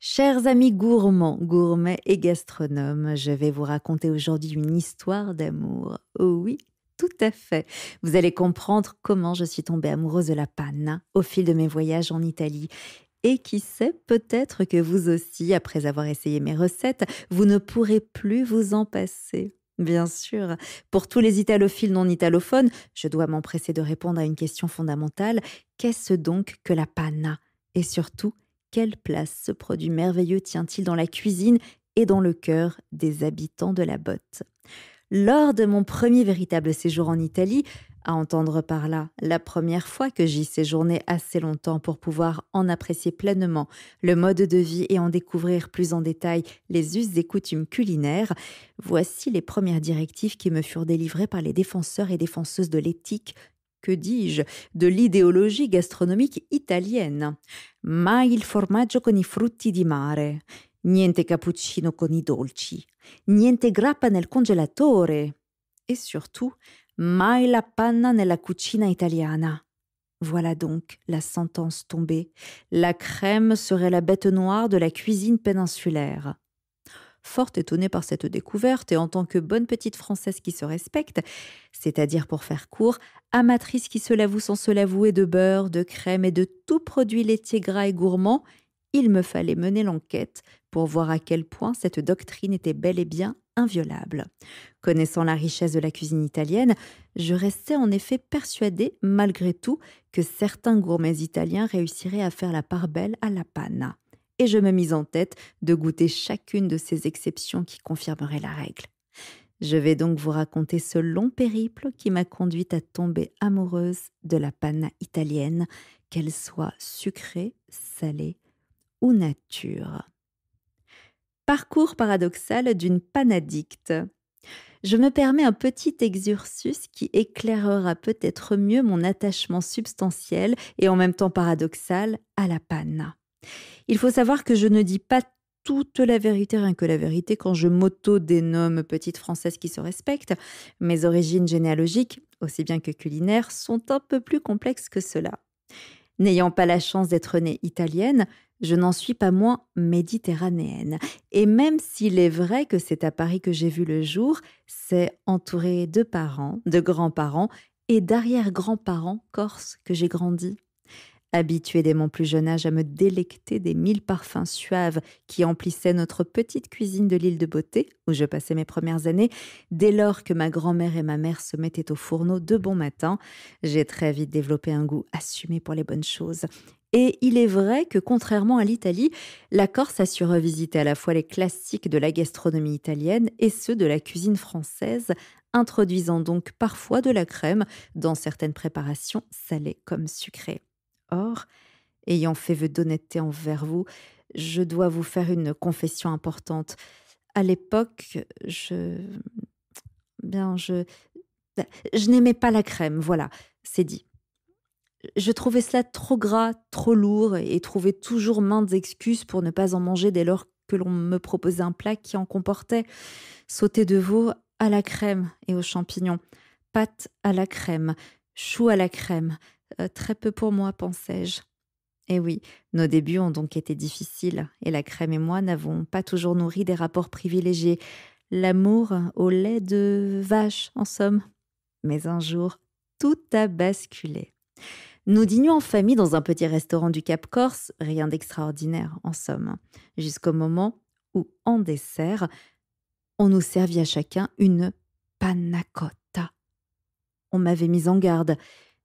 Chers amis gourmands, gourmets et gastronomes, je vais vous raconter aujourd'hui une histoire d'amour. Oh oui, tout à fait. Vous allez comprendre comment je suis tombée amoureuse de la panna hein, au fil de mes voyages en Italie. Et qui sait, peut-être que vous aussi, après avoir essayé mes recettes, vous ne pourrez plus vous en passer. Bien sûr. Pour tous les italophiles non italophones, je dois m'empresser de répondre à une question fondamentale. Qu'est-ce donc que la panna Et surtout, quelle place ce produit merveilleux tient-il dans la cuisine et dans le cœur des habitants de la botte Lors de mon premier véritable séjour en Italie, à entendre par là la première fois que j'y séjournais assez longtemps pour pouvoir en apprécier pleinement le mode de vie et en découvrir plus en détail les us et coutumes culinaires, voici les premières directives qui me furent délivrées par les défenseurs et défenseuses de l'éthique que dis-je, de l'idéologie gastronomique italienne. Mai il formaggio con i frutti di mare, niente cappuccino con i dolci, niente grappa nel congelatore et surtout mai la panna nella cucina italiana. Voilà donc la sentence tombée. La crème serait la bête noire de la cuisine péninsulaire. Fort étonnée par cette découverte et en tant que bonne petite Française qui se respecte, c'est-à-dire pour faire court, amatrice qui se l'avoue sans se l'avouer de beurre, de crème et de tout produit laitier gras et gourmand, il me fallait mener l'enquête pour voir à quel point cette doctrine était bel et bien inviolable. Connaissant la richesse de la cuisine italienne, je restais en effet persuadée, malgré tout, que certains gourmets italiens réussiraient à faire la part belle à la panna et je me mis en tête de goûter chacune de ces exceptions qui confirmeraient la règle. Je vais donc vous raconter ce long périple qui m'a conduite à tomber amoureuse de la panna italienne, qu'elle soit sucrée, salée ou nature. Parcours paradoxal d'une panadicte. Je me permets un petit exursus qui éclairera peut-être mieux mon attachement substantiel et en même temps paradoxal à la panne. Il faut savoir que je ne dis pas toute la vérité, rien que la vérité, quand je m'auto-dénomme petite française qui se respecte. Mes origines généalogiques, aussi bien que culinaires, sont un peu plus complexes que cela. N'ayant pas la chance d'être née italienne, je n'en suis pas moins méditerranéenne. Et même s'il est vrai que c'est à Paris que j'ai vu le jour, c'est entourée de parents, de grands-parents et d'arrière-grands-parents corses que j'ai grandi. Habituée dès mon plus jeune âge à me délecter des mille parfums suaves qui emplissaient notre petite cuisine de l'île de beauté, où je passais mes premières années, dès lors que ma grand-mère et ma mère se mettaient au fourneau de bon matin, j'ai très vite développé un goût assumé pour les bonnes choses. Et il est vrai que, contrairement à l'Italie, la Corse a su revisiter à la fois les classiques de la gastronomie italienne et ceux de la cuisine française, introduisant donc parfois de la crème dans certaines préparations salées comme sucrées. Or, ayant fait vœu d'honnêteté envers vous, je dois vous faire une confession importante. À l'époque, je. Bien, je. Je n'aimais pas la crème, voilà, c'est dit. Je trouvais cela trop gras, trop lourd et trouvais toujours maintes excuses pour ne pas en manger dès lors que l'on me proposait un plat qui en comportait Sauter de veau à la crème et aux champignons, pâte à la crème, choux à la crème, euh, très peu pour moi, pensais-je. Eh oui, nos débuts ont donc été difficiles, et la crème et moi n'avons pas toujours nourri des rapports privilégiés, l'amour au lait de vache, en somme. Mais un jour, tout a basculé. Nous dînions en famille dans un petit restaurant du Cap Corse, rien d'extraordinaire, en somme, jusqu'au moment où, en dessert, on nous servit à chacun une panna On m'avait mise en garde,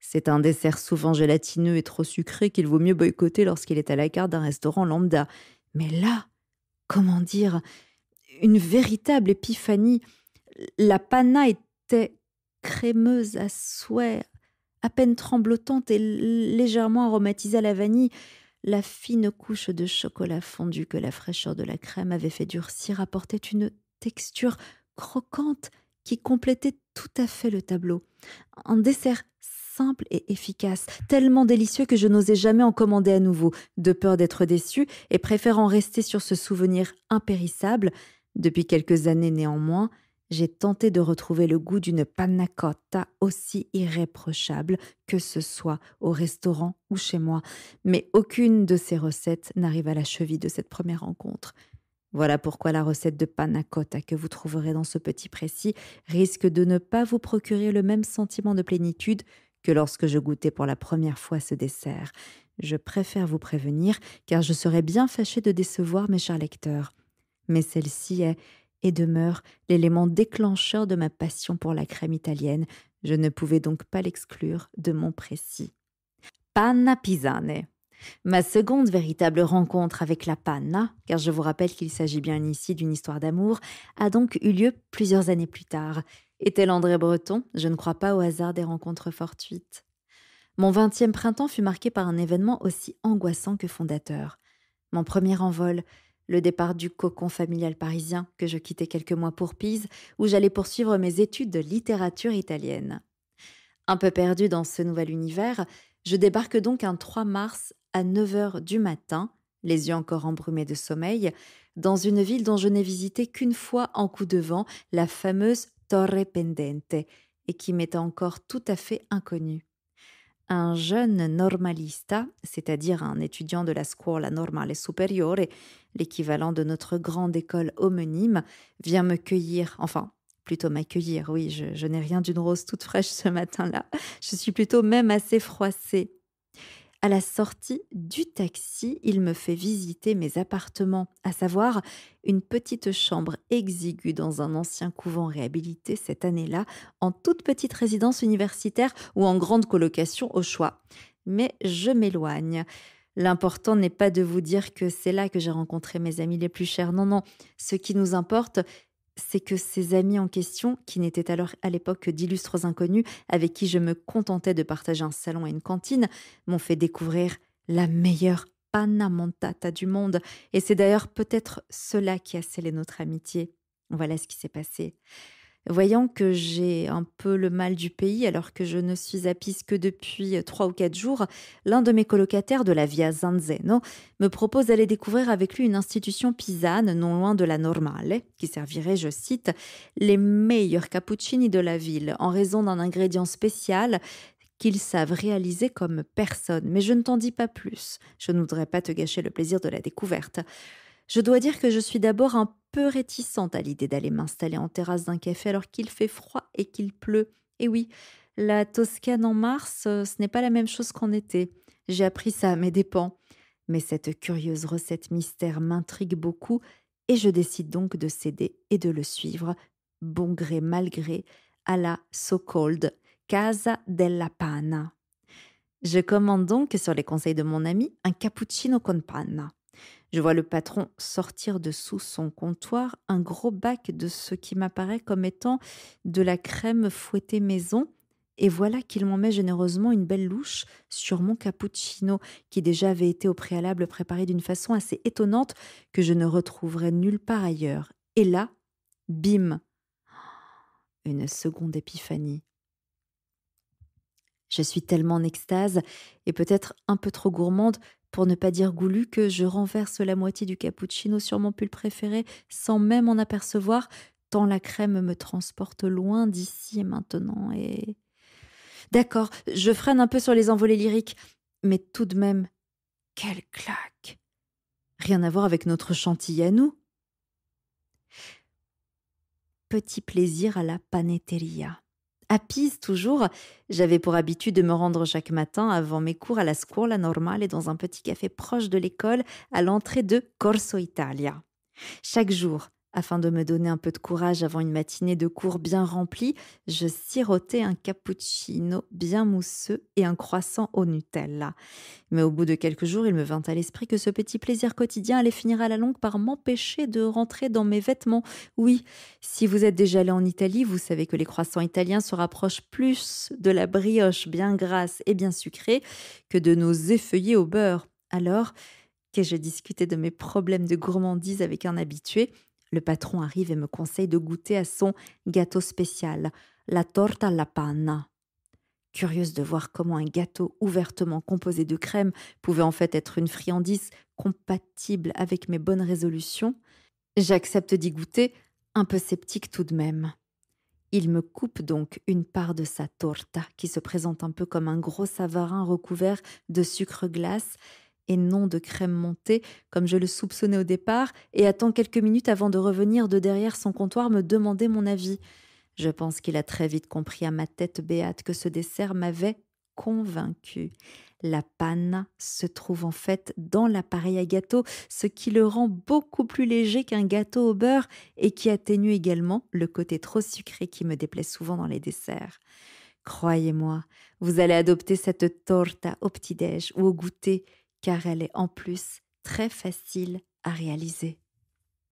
c'est un dessert souvent gélatineux et trop sucré qu'il vaut mieux boycotter lorsqu'il est à la carte d'un restaurant lambda. Mais là, comment dire, une véritable épiphanie. La panna était crémeuse à souhait, à peine tremblotante et légèrement aromatisée à la vanille. La fine couche de chocolat fondu que la fraîcheur de la crème avait fait durcir apportait une texture croquante qui complétait tout à fait le tableau. Un dessert simple et efficace, tellement délicieux que je n'osais jamais en commander à nouveau, de peur d'être déçu et préférant rester sur ce souvenir impérissable. Depuis quelques années néanmoins, j'ai tenté de retrouver le goût d'une panna cotta aussi irréprochable que ce soit au restaurant ou chez moi, mais aucune de ces recettes n'arrive à la cheville de cette première rencontre. Voilà pourquoi la recette de panna cotta que vous trouverez dans ce petit précis risque de ne pas vous procurer le même sentiment de plénitude que lorsque je goûtais pour la première fois ce dessert. Je préfère vous prévenir, car je serais bien fâchée de décevoir mes chers lecteurs. Mais celle-ci est et demeure l'élément déclencheur de ma passion pour la crème italienne. Je ne pouvais donc pas l'exclure de mon précis. Panna pisane. Ma seconde véritable rencontre avec la panna, car je vous rappelle qu'il s'agit bien ici d'une histoire d'amour, a donc eu lieu plusieurs années plus tard. Et tel André Breton Je ne crois pas au hasard des rencontres fortuites. Mon vingtième printemps fut marqué par un événement aussi angoissant que fondateur. Mon premier envol, le départ du cocon familial parisien que je quittais quelques mois pour Pise, où j'allais poursuivre mes études de littérature italienne. Un peu perdu dans ce nouvel univers, je débarque donc un 3 mars à 9h du matin, les yeux encore embrumés de sommeil, dans une ville dont je n'ai visité qu'une fois en coup de vent, la fameuse Torre Pendente, et qui m'était encore tout à fait inconnue. Un jeune normalista, c'est-à-dire un étudiant de la Scuola Normale Superiore, l'équivalent de notre grande école homonyme, vient me cueillir, enfin, plutôt m'accueillir, oui, je n'ai rien d'une rose toute fraîche ce matin-là, je suis plutôt même assez froissée à la sortie du taxi, il me fait visiter mes appartements, à savoir une petite chambre exiguë dans un ancien couvent réhabilité cette année-là, en toute petite résidence universitaire ou en grande colocation au choix. Mais je m'éloigne. L'important n'est pas de vous dire que c'est là que j'ai rencontré mes amis les plus chers. Non, non. Ce qui nous importe, c'est que ces amis en question, qui n'étaient alors à l'époque que d'illustres inconnus avec qui je me contentais de partager un salon et une cantine, m'ont fait découvrir la meilleure panna du monde. Et c'est d'ailleurs peut-être cela qui a scellé notre amitié. Voilà ce qui s'est passé. Voyant que j'ai un peu le mal du pays alors que je ne suis à Pise que depuis euh, trois ou quatre jours, l'un de mes colocataires de la Via Zanzeno me propose d'aller découvrir avec lui une institution pisane non loin de la Normale, qui servirait, je cite, les meilleurs cappuccini de la ville en raison d'un ingrédient spécial qu'ils savent réaliser comme personne, mais je ne t'en dis pas plus. Je ne voudrais pas te gâcher le plaisir de la découverte. Je dois dire que je suis d'abord un peu réticente à l'idée d'aller m'installer en terrasse d'un café alors qu'il fait froid et qu'il pleut. Et oui, la Toscane en mars, euh, ce n'est pas la même chose qu'en été. J'ai appris ça à mes dépens. Mais cette curieuse recette mystère m'intrigue beaucoup et je décide donc de céder et de le suivre, bon gré mal gré, à la so-called Casa della Panna. Je commande donc, sur les conseils de mon ami, un cappuccino con panna. Je vois le patron sortir de sous son comptoir un gros bac de ce qui m'apparaît comme étant de la crème fouettée maison, et voilà qu'il m'en met généreusement une belle louche sur mon cappuccino, qui déjà avait été au préalable préparé d'une façon assez étonnante que je ne retrouverai nulle part ailleurs. Et là, bim Une seconde épiphanie. Je suis tellement en extase et peut-être un peu trop gourmande pour ne pas dire goulu, que je renverse la moitié du cappuccino sur mon pull préféré sans même en apercevoir, tant la crème me transporte loin d'ici et maintenant. Et. D'accord, je freine un peu sur les envolées lyriques, mais tout de même, quelle claque Rien à voir avec notre chantilly à nous. Petit plaisir à la panetteria. Pise toujours, j'avais pour habitude de me rendre chaque matin avant mes cours à la Scuola Normale et dans un petit café proche de l'école à l'entrée de Corso Italia. Chaque jour, afin de me donner un peu de courage avant une matinée de cours bien remplie, je sirotais un cappuccino bien mousseux et un croissant au Nutella. Mais au bout de quelques jours, il me vint à l'esprit que ce petit plaisir quotidien allait finir à la longue par m'empêcher de rentrer dans mes vêtements. Oui, si vous êtes déjà allé en Italie, vous savez que les croissants italiens se rapprochent plus de la brioche bien grasse et bien sucrée que de nos effeuillés au beurre. Alors, que je discutais de mes problèmes de gourmandise avec un habitué, le patron arrive et me conseille de goûter à son gâteau spécial, la torta alla panna. Curieuse de voir comment un gâteau ouvertement composé de crème pouvait en fait être une friandise compatible avec mes bonnes résolutions, j'accepte d'y goûter, un peu sceptique tout de même. Il me coupe donc une part de sa torta, qui se présente un peu comme un gros savarin recouvert de sucre glace, et non de crème montée, comme je le soupçonnais au départ, et attend quelques minutes avant de revenir de derrière son comptoir me demander mon avis. Je pense qu'il a très vite compris à ma tête béate que ce dessert m'avait convaincu. La panne se trouve en fait dans l'appareil à gâteau, ce qui le rend beaucoup plus léger qu'un gâteau au beurre et qui atténue également le côté trop sucré qui me déplaît souvent dans les desserts. Croyez-moi, vous allez adopter cette torta au petit-déj ou au goûter car elle est en plus très facile à réaliser.